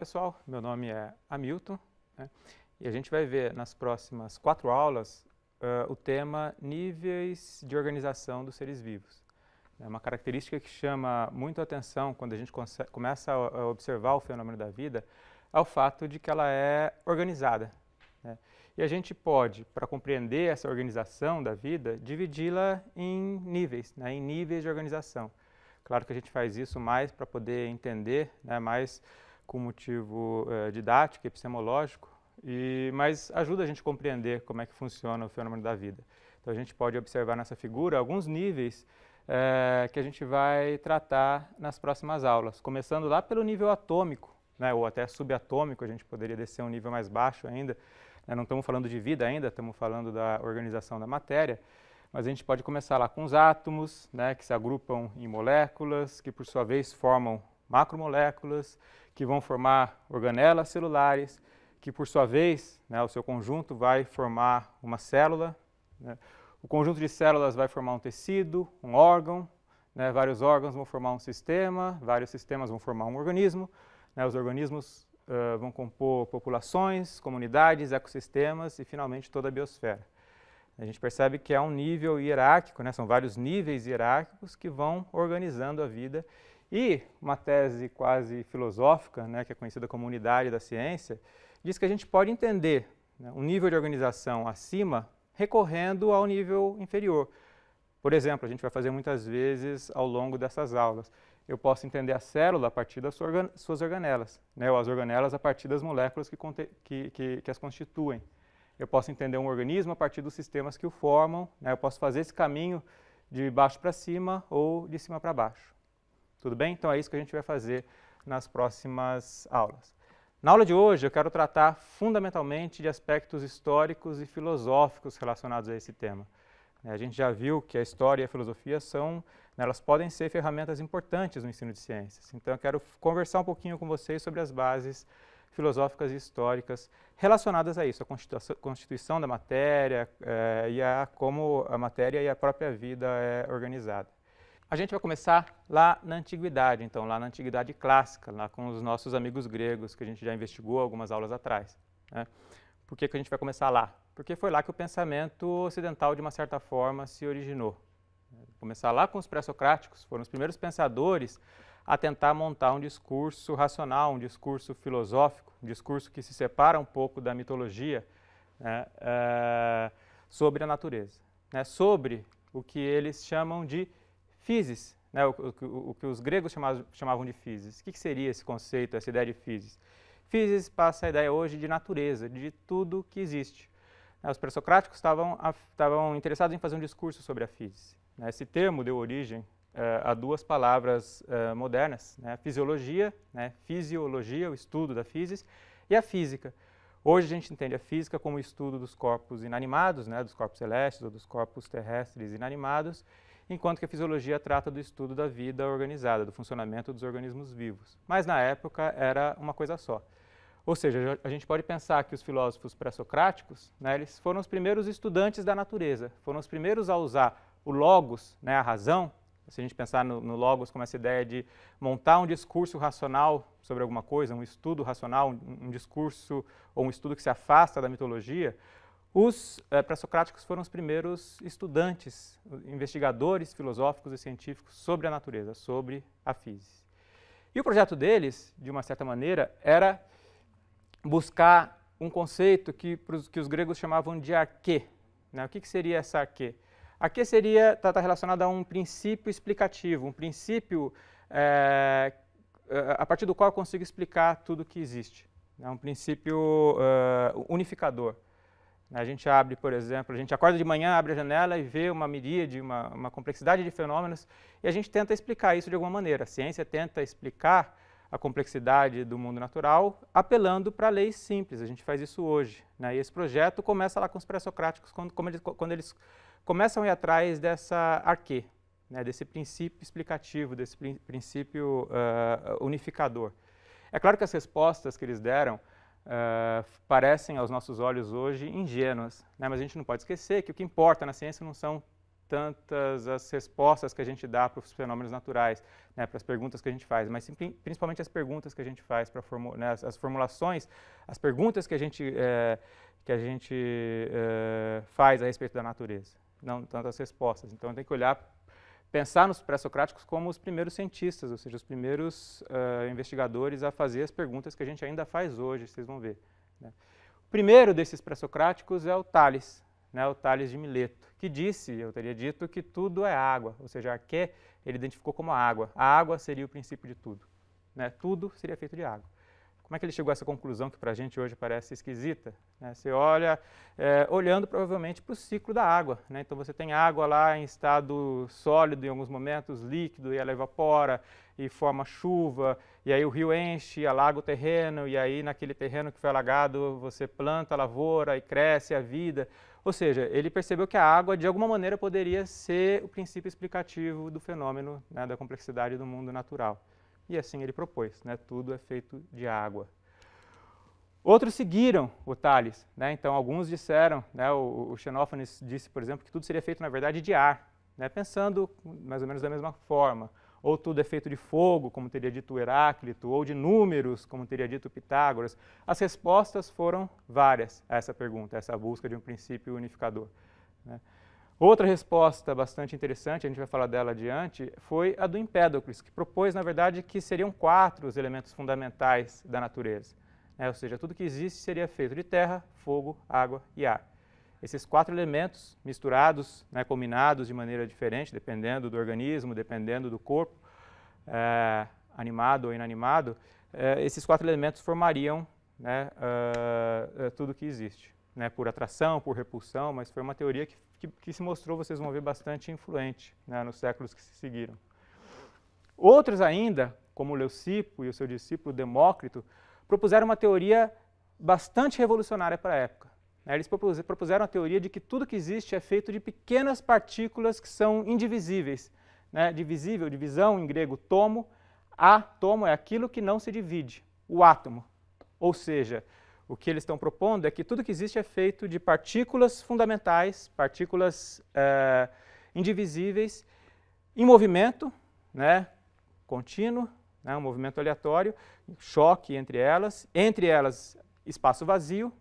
pessoal, meu nome é Hamilton né? e a gente vai ver nas próximas quatro aulas uh, o tema níveis de organização dos seres vivos. É uma característica que chama muito a atenção quando a gente começa a observar o fenômeno da vida é o fato de que ela é organizada. Né? E a gente pode, para compreender essa organização da vida, dividi-la em níveis, né? em níveis de organização. Claro que a gente faz isso mais para poder entender, né? mais com motivo é, didático, epistemológico, e, mas ajuda a gente a compreender como é que funciona o fenômeno da vida. Então a gente pode observar nessa figura alguns níveis é, que a gente vai tratar nas próximas aulas, começando lá pelo nível atômico, né, ou até subatômico, a gente poderia descer um nível mais baixo ainda. Né, não estamos falando de vida ainda, estamos falando da organização da matéria, mas a gente pode começar lá com os átomos, né, que se agrupam em moléculas, que por sua vez formam macromoléculas, que vão formar organelas celulares, que por sua vez, né, o seu conjunto vai formar uma célula. Né? O conjunto de células vai formar um tecido, um órgão, né? vários órgãos vão formar um sistema, vários sistemas vão formar um organismo. Né. Os organismos uh, vão compor populações, comunidades, ecossistemas e finalmente toda a biosfera. A gente percebe que é um nível hierárquico, né? são vários níveis hierárquicos que vão organizando a vida e uma tese quase filosófica, né, que é conhecida como unidade da ciência, diz que a gente pode entender né, um nível de organização acima recorrendo ao nível inferior. Por exemplo, a gente vai fazer muitas vezes ao longo dessas aulas. Eu posso entender a célula a partir das suas organelas, né, ou as organelas a partir das moléculas que, que, que, que as constituem. Eu posso entender um organismo a partir dos sistemas que o formam. Né, eu posso fazer esse caminho de baixo para cima ou de cima para baixo. Tudo bem? Então é isso que a gente vai fazer nas próximas aulas. Na aula de hoje eu quero tratar fundamentalmente de aspectos históricos e filosóficos relacionados a esse tema. A gente já viu que a história e a filosofia são, né, elas podem ser ferramentas importantes no ensino de ciências. Então eu quero conversar um pouquinho com vocês sobre as bases filosóficas e históricas relacionadas a isso, a constituição da matéria eh, e a como a matéria e a própria vida é organizada. A gente vai começar lá na Antiguidade, então, lá na Antiguidade Clássica, lá com os nossos amigos gregos, que a gente já investigou algumas aulas atrás. Né? Por que, que a gente vai começar lá? Porque foi lá que o pensamento ocidental, de uma certa forma, se originou. Começar lá com os pré-socráticos, foram os primeiros pensadores a tentar montar um discurso racional, um discurso filosófico, um discurso que se separa um pouco da mitologia né? uh, sobre a natureza, né? sobre o que eles chamam de Physis, né, o, o, o, que os gregos chamavam, chamavam de physis. O que, que, seria esse conceito, essa ideia de physis? Physis passa a ideia hoje de natureza, de tudo que existe. Né, os pré-socráticos estavam interessados em fazer um discurso sobre a physis. Né, esse termo deu origem eh, a duas palavras eh, modernas, né, a fisiologia, né, fisiologia, o estudo da physis, e a física. Hoje a gente entende a física como o estudo dos corpos inanimados, né, dos corpos celestes ou dos corpos terrestres inanimados, enquanto que a fisiologia trata do estudo da vida organizada, do funcionamento dos organismos vivos. Mas na época era uma coisa só. Ou seja, a gente pode pensar que os filósofos pré-socráticos, né, eles foram os primeiros estudantes da natureza, foram os primeiros a usar o logos, né, a razão, se a gente pensar no, no, logos como essa ideia de montar um discurso racional sobre alguma coisa, um estudo racional, um, um discurso ou um estudo que se afasta da mitologia, os é, pré-socráticos foram os primeiros estudantes, investigadores filosóficos e científicos sobre a natureza, sobre a física. E o projeto deles, de uma certa maneira, era buscar um conceito que, que os gregos chamavam de arquê. Né? O que, que, seria essa arquê? Arquê seria, está tá, tá relacionada a um princípio explicativo, um princípio é, a partir do qual eu consigo explicar tudo o que existe. É um princípio uh, unificador. A gente abre, por exemplo, a gente acorda de manhã, abre a janela e vê uma miríade, uma, uma complexidade de fenômenos, e a gente tenta explicar isso de alguma maneira. A ciência tenta explicar a complexidade do mundo natural apelando para leis simples. A gente faz isso hoje. Né? E esse projeto começa lá com os pré-socráticos, quando, eles, quando eles começam a ir atrás dessa arquê, né? desse princípio explicativo, desse princípio uh, unificador. É claro que as respostas que eles deram uh, parecem aos nossos olhos hoje ingênuas, né? mas a gente não pode esquecer que o que importa na ciência não são tantas as respostas que a gente dá para os fenômenos naturais, né, para as perguntas que a gente faz, mas principalmente as perguntas que a gente faz, para né, as, as, formulações, as perguntas que a gente, é, que a gente é, faz a respeito da natureza, não tantas as respostas. Então, tem que olhar pensar nos pré-socráticos como os primeiros cientistas, ou seja, os primeiros uh, investigadores a fazer as perguntas que a gente ainda faz hoje, vocês vão ver. Né? O primeiro desses pré-socráticos é o Tales, né, o Tales de Mileto, que disse, eu teria dito, que tudo é água, ou seja, que ele identificou como água. A água seria o princípio de tudo. Né? Tudo seria feito de água. Como é que ele chegou a essa conclusão que para a gente hoje parece esquisita? Né? Você olha, é, olhando provavelmente para o ciclo da água. Né? Então você tem água lá em estado sólido em alguns momentos, líquido, e ela evapora e forma chuva, e aí o rio enche, alaga o terreno, e aí naquele terreno que foi alagado você planta a lavoura e cresce a vida. Ou seja, ele percebeu que a água de alguma maneira poderia ser o princípio explicativo do fenômeno né, da complexidade do mundo natural. E assim ele propôs, né? tudo é feito de água. Outros seguiram o Tales, né? então alguns disseram, né? o, o Xenófanes disse, por exemplo, que tudo seria feito, na verdade, de ar, né? pensando mais ou menos da mesma forma. Ou tudo é feito de fogo, como teria dito Heráclito, ou de números, como teria dito Pitágoras. As respostas foram várias a essa pergunta, a essa busca de um princípio unificador. Né? Outra resposta bastante interessante, a gente vai falar dela adiante, foi a do Empédocles, que propôs, na verdade, que seriam quatro os elementos fundamentais da natureza. É, ou seja, tudo que existe seria feito de terra, fogo, água e ar. Esses quatro elementos, misturados, né, combinados de maneira diferente, dependendo do organismo, dependendo do corpo, é, animado ou inanimado, é, esses quatro elementos formariam né, ah, eh, tudo que existe né, por atração, por repulsão, mas foi uma teoria que, que, que se mostrou, vocês vão ver, bastante influente né, nos séculos que se seguiram. Outros ainda, como Leucipo e o seu discípulo Demócrito, propuseram uma teoria bastante revolucionária para a época. Né. Eles propuseram a teoria de que tudo que existe é feito de pequenas partículas que são indivisíveis. Né? Divisível, divisão, em grego, tomo. Átomo é aquilo que não se divide, o átomo. Ou seja, o que eles estão propondo é que tudo que existe é feito de partículas fundamentais, partículas é, indivisíveis, em movimento, né, contínuo, né, um movimento aleatório, choque entre elas, entre elas espaço vazio,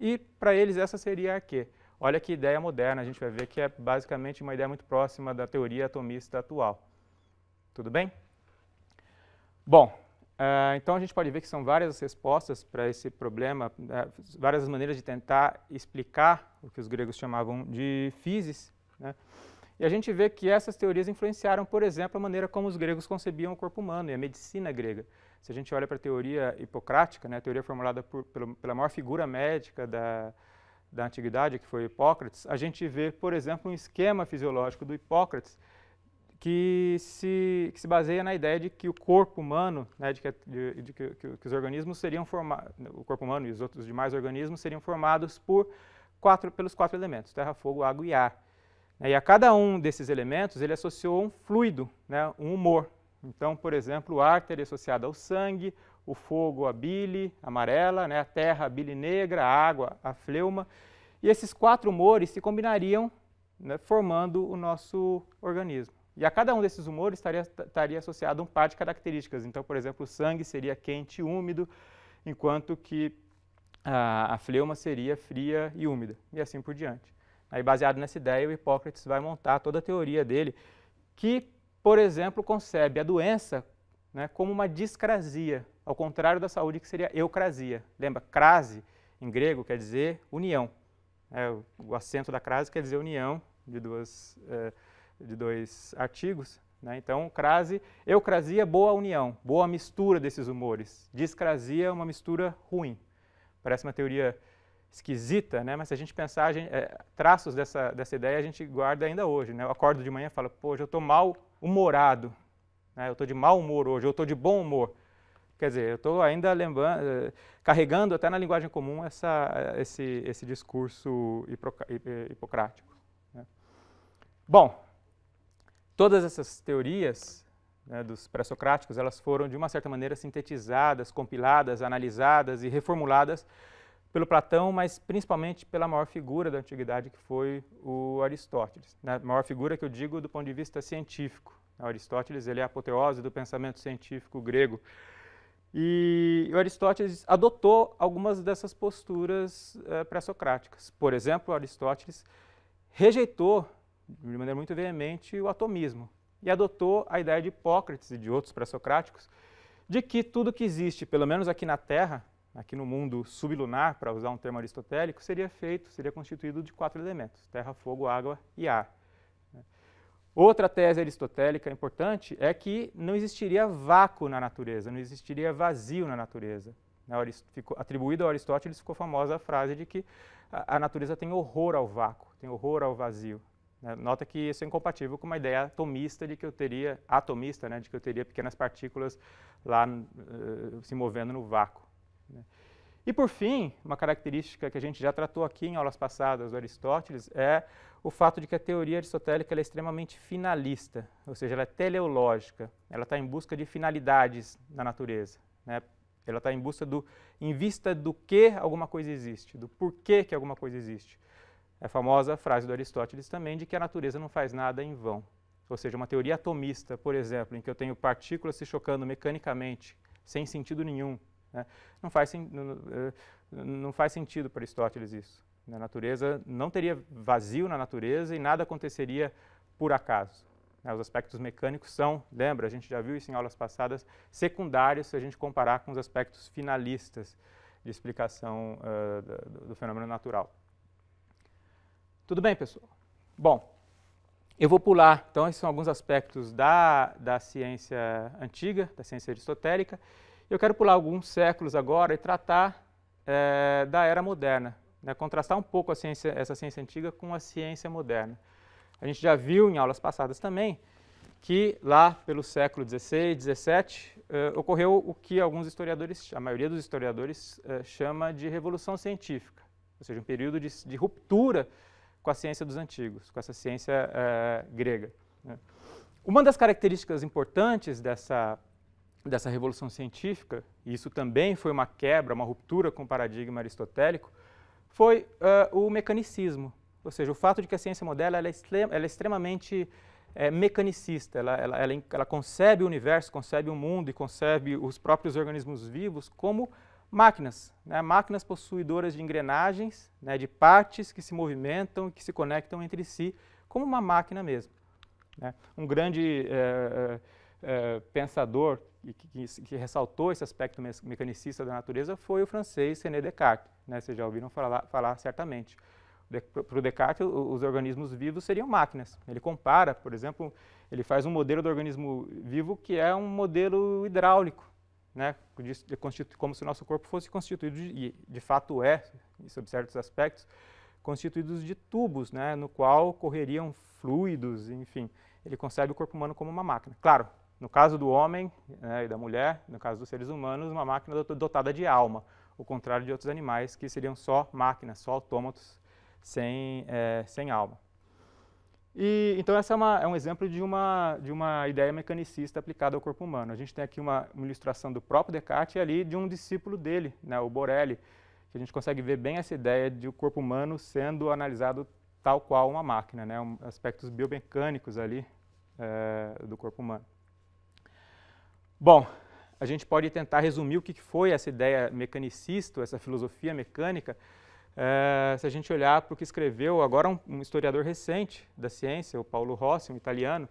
e para eles essa seria a quê? Olha que ideia moderna, a gente vai ver que é basicamente uma ideia muito próxima da teoria atomista atual. Tudo bem? Bom, ah, então a gente pode ver que são várias respostas para esse problema, uh, várias maneiras de tentar explicar o que os gregos chamavam de physis. Né? E a gente vê que essas teorias influenciaram, por exemplo, a maneira como os gregos concebiam o corpo humano e a medicina grega. Se a gente olha para a teoria hipocrática, né, a teoria formulada por, pelo, pela maior figura médica da, da antiguidade, que foi Hipócrates, a gente vê, por exemplo, um esquema fisiológico do Hipócrates que se, que se baseia na ideia de que o corpo humano, né, de, que, de, de que, que, os organismos seriam formados, o corpo humano e os outros demais organismos seriam formados por quatro, pelos quatro elementos, terra, fogo, água e ar. Né, e a cada um desses elementos ele associou um fluido, né, um humor. Então, por exemplo, o ar teria associado ao sangue, o fogo à bile amarela, né, a terra à bile negra, a água à fleuma. E esses quatro humores se combinariam né, formando o nosso organismo. E a cada um desses humores estaria, estaria associado um par de características. Então, por exemplo, o sangue seria quente e úmido, enquanto que a, a fleuma seria fria e úmida, e assim por diante. Aí, baseado nessa ideia, o Hipócrates vai montar toda a teoria dele, que, por exemplo, concebe a doença né, como uma discrasia, ao contrário da saúde que seria eucrasia. Lembra, crase em grego quer dizer união. É, o acento da crase quer dizer união de duas... É, de dois artigos. Né? Então, crase, eucrasia, boa união, boa mistura desses humores. Discrasia, é uma mistura ruim. Parece uma teoria esquisita, né? mas se a gente pensar a gente, eh, é, traços dessa, dessa ideia, a gente guarda ainda hoje. Né? Eu acordo de manhã e falo, pô, hoje eu estou mal humorado, né? eu estou de mau humor hoje, eu estou de bom humor. Quer dizer, eu estou ainda lembrando, eh, carregando até na linguagem comum essa, eh, esse, esse discurso hipocrático. Né? Bom, todas essas teorias né, dos pré-socráticos, elas foram de uma certa maneira sintetizadas, compiladas, analisadas e reformuladas pelo Platão, mas principalmente pela maior figura da antiguidade que foi o Aristóteles. Né? Maior figura que eu digo do ponto de vista científico. O Aristóteles ele é a apoteose do pensamento científico grego. E o Aristóteles adotou algumas dessas posturas eh, pré-socráticas. Por exemplo, Aristóteles rejeitou de maneira muito veemente, o atomismo e adotou a ideia de Hipócrates e de outros pré-socráticos de que tudo que existe, pelo menos aqui na Terra, aqui no mundo sublunar, para usar um termo aristotélico, seria feito, seria constituído de quatro elementos: terra, fogo, água e ar. Né. Outra tese aristotélica importante é que não existiria vácuo na natureza, não existiria vazio na natureza. Atribuída a Aristóteles ficou famosa a frase de que a natureza tem horror ao vácuo, tem horror ao vazio. Né? Nota que isso é incompatível com uma ideia atomista de que eu teria, atomista, né, de que eu teria pequenas partículas lá uh, se movendo no vácuo. Né. E por fim, uma característica que a gente já tratou aqui em aulas passadas do Aristóteles é o fato de que a teoria aristotélica é extremamente finalista, ou seja, ela é teleológica, ela está em busca de finalidades na natureza. Né. Ela está em busca do, em vista do que alguma coisa existe, do porquê que alguma coisa existe. É a famosa frase do Aristóteles também de que a natureza não faz nada em vão. Ou seja, uma teoria atomista, por exemplo, em que eu tenho partículas se chocando mecanicamente, sem sentido nenhum, né? não, faz, não, eh, não, faz, sentido para Aristóteles isso. Né. A natureza não teria vazio na natureza e nada aconteceria por acaso. Né. Os aspectos mecânicos são, lembra, a gente já viu isso em aulas passadas, secundários se a gente comparar com os aspectos finalistas de explicação uh, do, do fenômeno natural. Tudo bem, pessoal? Bom, eu vou pular, então, esses são alguns aspectos da, da ciência antiga, da ciência aristotélica. Eu quero pular alguns séculos agora e tratar é, da era moderna, né, contrastar um pouco ciência, essa ciência antiga com a ciência moderna. A gente já viu em aulas passadas também que lá pelo século XVI, XVII, eh, ocorreu o que alguns historiadores, a maioria dos historiadores, eh, chama de revolução científica, ou seja, um período de, de ruptura com a ciência dos antigos, com essa ciência é, grega. Né? Uma das características importantes dessa, dessa revolução científica, e isso também foi uma quebra, uma ruptura com o paradigma aristotélico, foi uh, o mecanicismo, ou seja, o fato de que a ciência moderna é, extrema, é, extremamente é, mecanicista, ela, ela, ela, ela concebe o universo, concebe o mundo e concebe os próprios organismos vivos como Máquinas. Né? Máquinas possuidoras de engrenagens, né? de partes que se movimentam, que se conectam entre si, como uma máquina mesmo. Né? Um grande é, é, pensador que, que, que, ressaltou esse aspecto mecanicista da natureza foi o francês René Descartes. Né? Vocês já ouviram falar, falar certamente. De, para o Descartes, os organismos vivos seriam máquinas. Ele compara, por exemplo, ele faz um modelo do organismo vivo que é um modelo hidráulico, né, como se o nosso corpo fosse constituído, de, e de fato é, sob certos aspectos, constituídos de tubos, né, no qual correriam fluidos, enfim. Ele concebe o corpo humano como uma máquina. Claro, no caso do homem né, e da mulher, no caso dos seres humanos, uma máquina dotada de alma, o contrário de outros animais que seriam só máquinas, só autômatos sem, é, sem alma. E, então, essa é, uma, é, um exemplo de uma, de uma ideia mecanicista aplicada ao corpo humano. A gente tem aqui uma, uma ilustração do próprio Descartes e ali de um discípulo dele, né, o Borelli, que a gente consegue ver bem essa ideia de o corpo humano sendo analisado tal qual uma máquina, né, um, aspectos biomecânicos ali é, do corpo humano. Bom, a gente pode tentar resumir o que foi essa ideia mecanicista, essa filosofia mecânica, é, se a gente olhar para o que escreveu agora um, um, historiador recente da ciência, o Paulo Rossi, um italiano,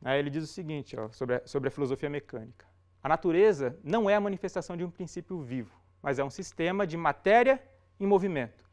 né, ele diz o seguinte ó, sobre, a, sobre a filosofia mecânica. A natureza não é a manifestação de um princípio vivo, mas é um sistema de matéria em movimento,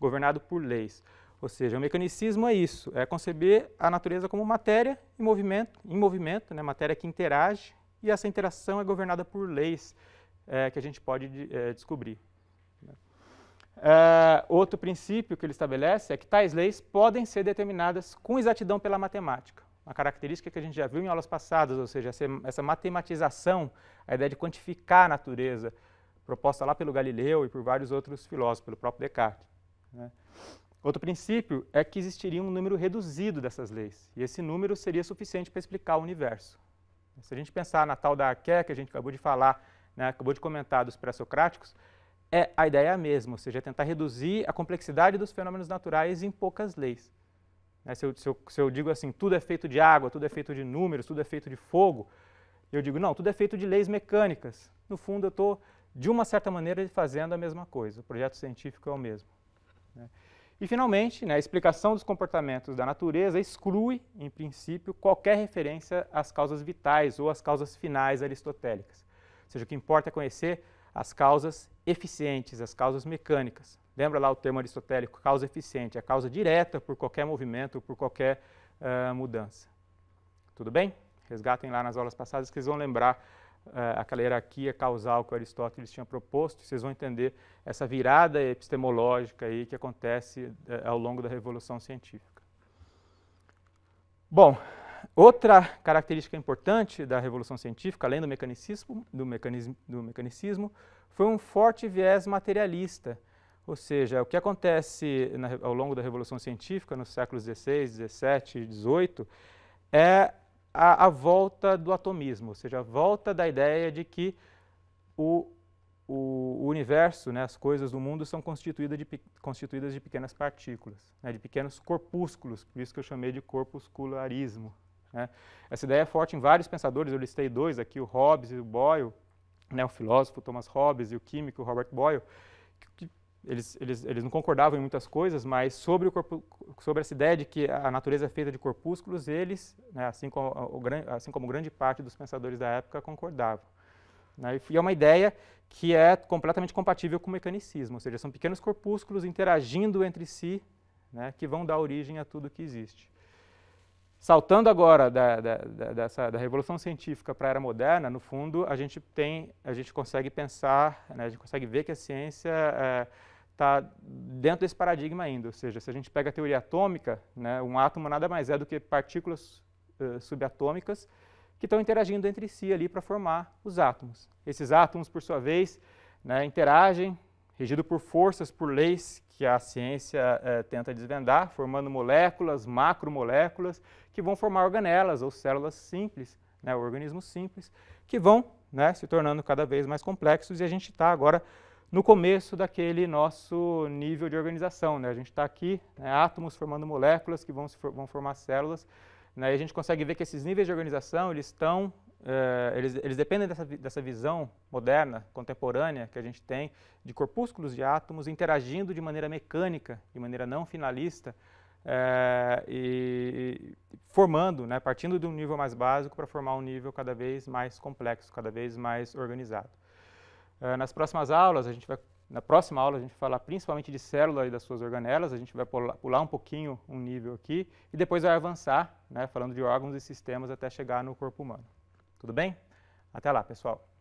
governado por leis. Ou seja, o mecanicismo é isso, é conceber a natureza como matéria em movimento, em movimento né, matéria que interage, e essa interação é governada por leis é, que a gente pode é, descobrir. Uh, outro princípio que ele estabelece é que tais leis podem ser determinadas com exatidão pela matemática. Uma característica que a gente já viu em aulas passadas, ou seja, essa, matematização, a ideia de quantificar a natureza, proposta lá pelo Galileu e por vários outros filósofos, pelo próprio Descartes. Né? Outro princípio é que existiria um número reduzido dessas leis, e esse número seria suficiente para explicar o universo. Se a gente pensar na tal da arqué que a gente acabou de falar, né, acabou de comentar dos pré-socráticos, é a ideia é mesma, ou seja, é tentar reduzir a complexidade dos fenômenos naturais em poucas leis. Né, se, eu, se, eu, se eu digo assim, tudo é feito de água, tudo é feito de números, tudo é feito de fogo, eu digo, não, tudo é feito de leis mecânicas. No fundo, eu estou, de uma certa maneira, fazendo a mesma coisa. O projeto científico é o mesmo. Né. E, finalmente, né, a explicação dos comportamentos da natureza exclui, em princípio, qualquer referência às causas vitais ou às causas finais aristotélicas. Ou seja, o que importa é conhecer as causas eficientes, as causas mecânicas. Lembra lá o termo aristotélico, causa eficiente, a é causa direta por qualquer movimento, por qualquer uh, mudança. Tudo bem? Resgatem lá nas aulas passadas que vocês vão lembrar uh, aquela hierarquia causal que Aristóteles tinha proposto, vocês vão entender essa virada epistemológica aí que acontece uh, ao longo da revolução científica. Bom, Outra característica importante da revolução científica, além do mecanicismo, do mecanicismo, do mecanicismo foi um forte viés materialista. Ou seja, o que acontece na, ao longo da revolução científica, nos séculos XVI, XVII e XVIII, é a, a, volta do atomismo, ou seja, a volta da ideia de que o, o, o universo, né, as coisas do mundo, são constituídas de, constituídas de pequenas partículas, né, de pequenos corpúsculos, por isso que eu chamei de corpuscularismo. Né? Essa ideia é forte em vários pensadores, eu listei dois aqui, o Hobbes e o Boyle, né, o filósofo Thomas Hobbes e o químico Robert Boyle, que, que eles, eles, eles não concordavam em muitas coisas, mas sobre, o corpo, sobre essa ideia de que a natureza é feita de corpúsculos, eles, né, assim, como, o, assim como grande parte dos pensadores da época, concordavam. Né, e é uma ideia que é completamente compatível com o mecanicismo, ou seja, são pequenos corpúsculos interagindo entre si né, que vão dar origem a tudo que existe. Saltando agora da, da, da, dessa, da revolução científica para a era moderna, no fundo, a gente tem, a gente consegue pensar, né, a gente consegue ver que a ciência está é, tá dentro desse paradigma ainda. Ou seja, se a gente pega a teoria atômica, né, um átomo nada mais é do que partículas uh, subatômicas que estão interagindo entre si ali para formar os átomos. Esses átomos, por sua vez, né, interagem, regido por forças, por leis que a ciência eh, tenta desvendar, formando moléculas, macromoléculas, que vão formar organelas ou células simples, né, organismos simples, que vão né, se tornando cada vez mais complexos e a gente está agora no começo daquele nosso nível de organização. Né? A gente está aqui, né, átomos formando moléculas que vão, for, vão formar células, né, e a gente consegue ver que esses níveis de organização eles estão eh, eles, eles, dependem dessa, dessa visão moderna, contemporânea, que a gente tem, de corpúsculos de átomos interagindo de maneira mecânica, de maneira não finalista, eh, e, formando, né, partindo de um nível mais básico para formar um nível cada vez mais complexo, cada vez mais organizado. Eh, nas próximas aulas, a gente vai, na próxima aula, a gente vai falar principalmente de célula e das suas organelas, a gente vai pular, pular um pouquinho um nível aqui, e depois vai avançar, né, falando de órgãos e sistemas até chegar no corpo humano. Tudo bem? Até lá, pessoal.